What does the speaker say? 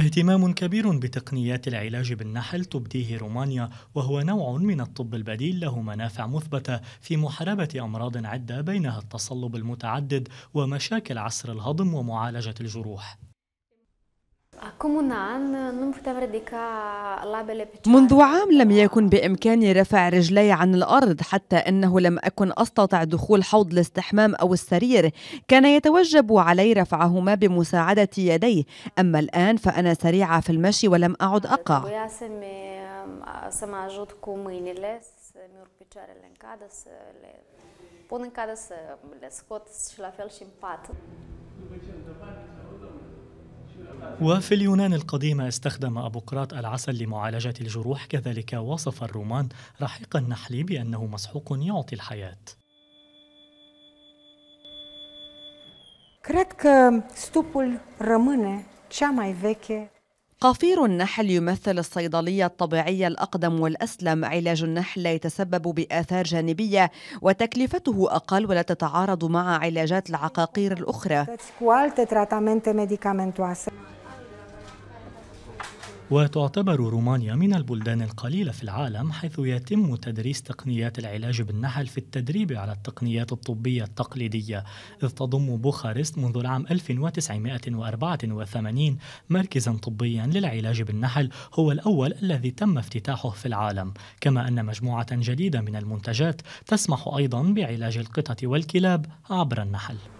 اهتمام كبير بتقنيات العلاج بالنحل تبديه رومانيا وهو نوع من الطب البديل له منافع مثبته في محاربه امراض عده بينها التصلب المتعدد ومشاكل عسر الهضم ومعالجه الجروح نعم، منذ عام لم يكن بإمكاني رفع رجلي عن الأرض حتى أنه لم أكن أستطع دخول حوض الاستحمام أو السرير كان يتوجب علي رفعهما بمساعدة يدي أما الآن فأنا سريعة في المشي ولم أعد أقع pun în cadă să le scot și la fel și în pat. وفي اليونان القديمة استخدم أبوقراط العسل لمعالجة الجروح كذلك وصف الرومان رحيق النحل بأنه مسحوق يعطي الحياة قفير النحل يمثل الصيدلية الطبيعية الأقدم والأسلم علاج النحل لا يتسبب بآثار جانبية وتكلفته أقل ولا تتعارض مع علاجات العقاقير الأخرى وتعتبر رومانيا من البلدان القليلة في العالم حيث يتم تدريس تقنيات العلاج بالنحل في التدريب على التقنيات الطبية التقليدية إذ تضم بوخارست منذ العام 1984 مركزا طبيا للعلاج بالنحل هو الأول الذي تم افتتاحه في العالم كما أن مجموعة جديدة من المنتجات تسمح أيضا بعلاج القطط والكلاب عبر النحل